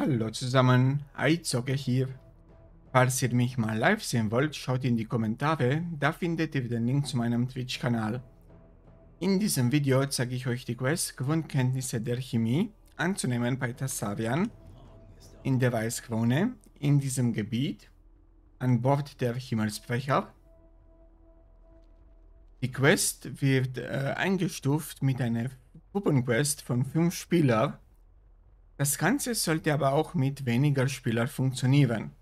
Hallo zusammen, iZocke hier. Falls ihr mich mal live sehen wollt, schaut in die Kommentare, da findet ihr den Link zu meinem Twitch-Kanal. In diesem Video zeige ich euch die Quest Grundkenntnisse der Chemie anzunehmen bei Tassavian in der Weißkrone, in diesem Gebiet, an Bord der Himmelsbrecher. Die Quest wird äh, eingestuft mit einer Gruppenquest von 5 Spielern das Ganze sollte aber auch mit weniger Spieler funktionieren.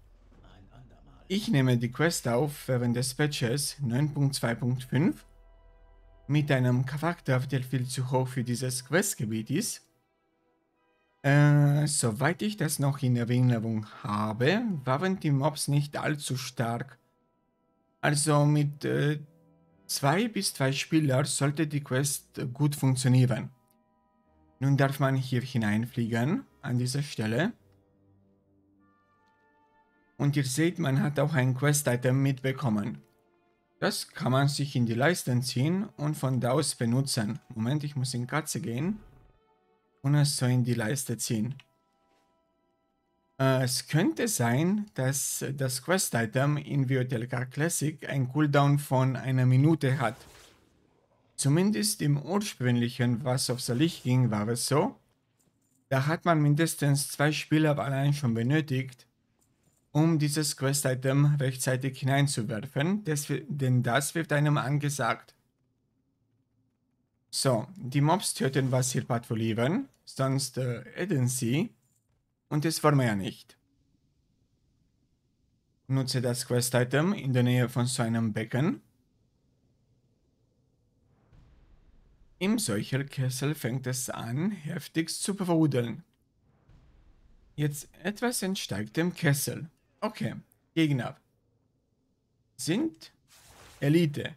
Ich nehme die Quest auf während des Patches 9.2.5 mit einem Charakter, der viel zu hoch für dieses Questgebiet ist. Äh, soweit ich das noch in Erinnerung habe, waren die Mobs nicht allzu stark. Also mit äh, zwei bis drei Spieler sollte die Quest gut funktionieren. Nun darf man hier hineinfliegen an dieser Stelle. Und ihr seht, man hat auch ein Quest-Item mitbekommen. Das kann man sich in die Leisten ziehen und von da aus benutzen. Moment, ich muss in Katze gehen und es so in die Leiste ziehen. Äh, es könnte sein, dass das Quest-Item in Viotelka Classic ein Cooldown von einer Minute hat. Zumindest im ursprünglichen Was aufs Licht ging war es so. Da hat man mindestens zwei Spieler allein schon benötigt, um dieses Quest-Item rechtzeitig hineinzuwerfen, denn das wird einem angesagt. So, die Mobs töten, was hier patrouillieren, sonst äh, adden sie und es wir ja nicht. Nutze das Quest-Item in der Nähe von so einem Becken Im Kessel fängt es an, heftigst zu brudeln. Jetzt etwas entsteigt dem Kessel. Okay, Gegner. Sind Elite.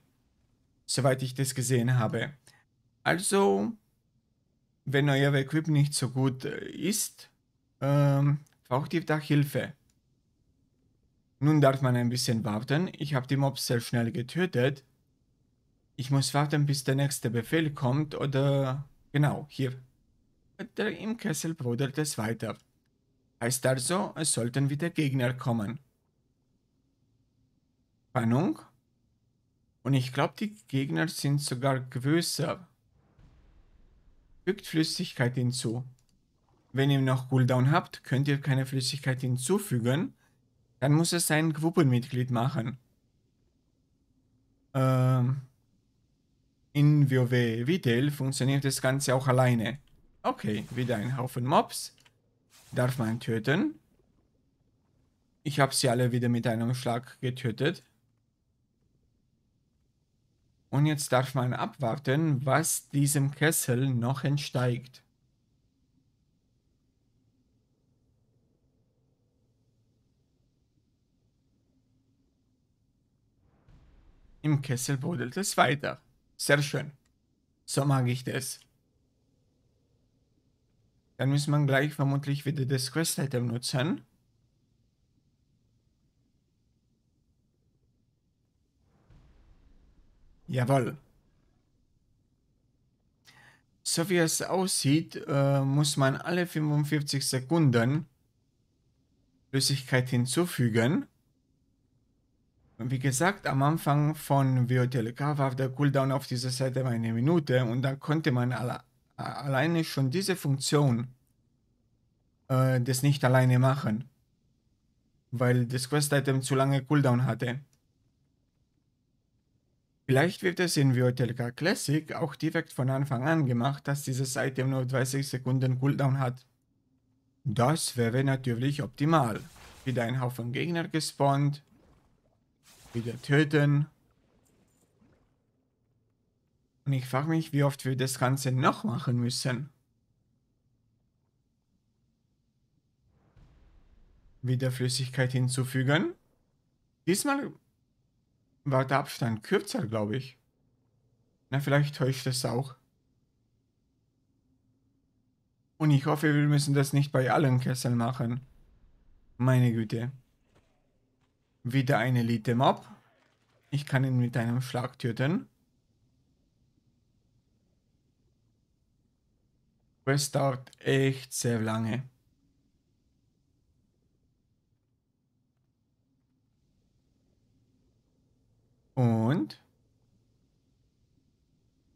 Soweit ich das gesehen habe. Also, wenn euer Equip nicht so gut äh, ist, ähm, braucht ihr da Hilfe. Nun darf man ein bisschen warten. Ich habe die Mobs sehr schnell getötet. Ich muss warten, bis der nächste Befehl kommt oder... Genau, hier. Der im Kessel brodert es weiter. Heißt also, es sollten wieder Gegner kommen. Spannung. Und ich glaube, die Gegner sind sogar größer. Fügt Flüssigkeit hinzu. Wenn ihr noch Cooldown habt, könnt ihr keine Flüssigkeit hinzufügen. Dann muss es ein Gruppenmitglied machen. Ähm, WoW Retail funktioniert das Ganze auch alleine. Okay, wieder ein Haufen Mobs. Darf man töten. Ich habe sie alle wieder mit einem Schlag getötet. Und jetzt darf man abwarten, was diesem Kessel noch entsteigt. Im Kessel brodelt es weiter. Sehr schön. So mag ich das. Dann muss man gleich vermutlich wieder das Quest-Item nutzen. Jawohl. So wie es aussieht, äh, muss man alle 45 Sekunden Flüssigkeit hinzufügen. Wie gesagt, am Anfang von VOTLK war der Cooldown auf dieser Seite eine Minute und dann konnte man alle, alleine schon diese Funktion äh, das nicht alleine machen, weil das Quest-Item zu lange Cooldown hatte. Vielleicht wird es in VOTLK Classic auch direkt von Anfang an gemacht, dass dieses Item nur 30 Sekunden Cooldown hat. Das wäre natürlich optimal. Wieder ein Haufen Gegner gespawnt, wieder töten. Und ich frage mich, wie oft wir das Ganze noch machen müssen. Wieder Flüssigkeit hinzufügen. Diesmal war der Abstand kürzer, glaube ich. Na, vielleicht täuscht es auch. Und ich hoffe, wir müssen das nicht bei allen Kesseln machen. Meine Güte. Wieder ein Elite-Mob. Ich kann ihn mit einem Schlag töten. Es dauert echt sehr lange. Und?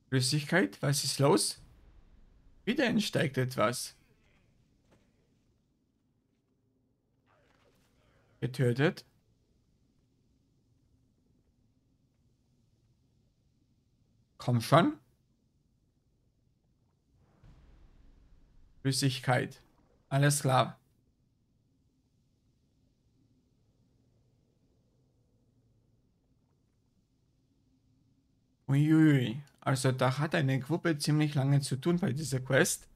Flüssigkeit, was ist los? Wieder entsteigt etwas. Getötet. Komm schon. Flüssigkeit. Alles klar. Uiuiui. Also da hat eine Gruppe ziemlich lange zu tun bei dieser Quest.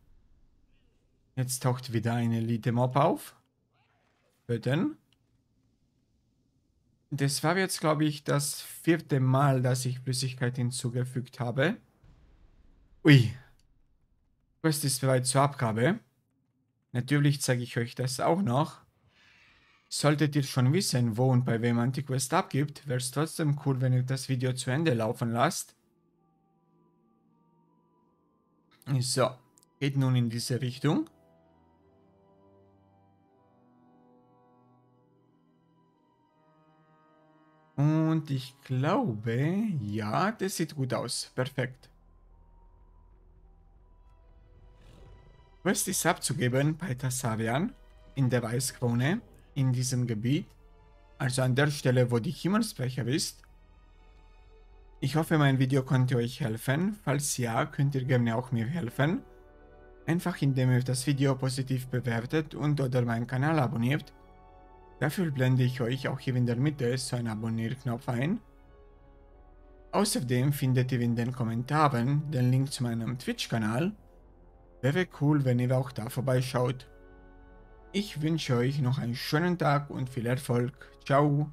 Jetzt taucht wieder eine Elite-Mob auf. Für den. Das war jetzt, glaube ich, das vierte Mal, dass ich Flüssigkeit hinzugefügt habe. Ui. Quest ist bereit zur Abgabe. Natürlich zeige ich euch das auch noch. Solltet ihr schon wissen, wo und bei wem man die Quest abgibt, wäre es trotzdem cool, wenn ihr das Video zu Ende laufen lasst. So, geht nun in diese Richtung. Und ich glaube, ja, das sieht gut aus. Perfekt. Was ist abzugeben bei Tassavian in der Weißkrone in diesem Gebiet, also an der Stelle, wo die Himmelsbrecher ist. Ich hoffe, mein Video konnte euch helfen. Falls ja, könnt ihr gerne auch mir helfen. Einfach indem ihr das Video positiv bewertet und oder meinen Kanal abonniert Dafür blende ich euch auch hier in der Mitte so einen Abonnierknopf ein. Außerdem findet ihr in den Kommentaren den Link zu meinem Twitch-Kanal. Wäre cool, wenn ihr auch da vorbeischaut. Ich wünsche euch noch einen schönen Tag und viel Erfolg. Ciao.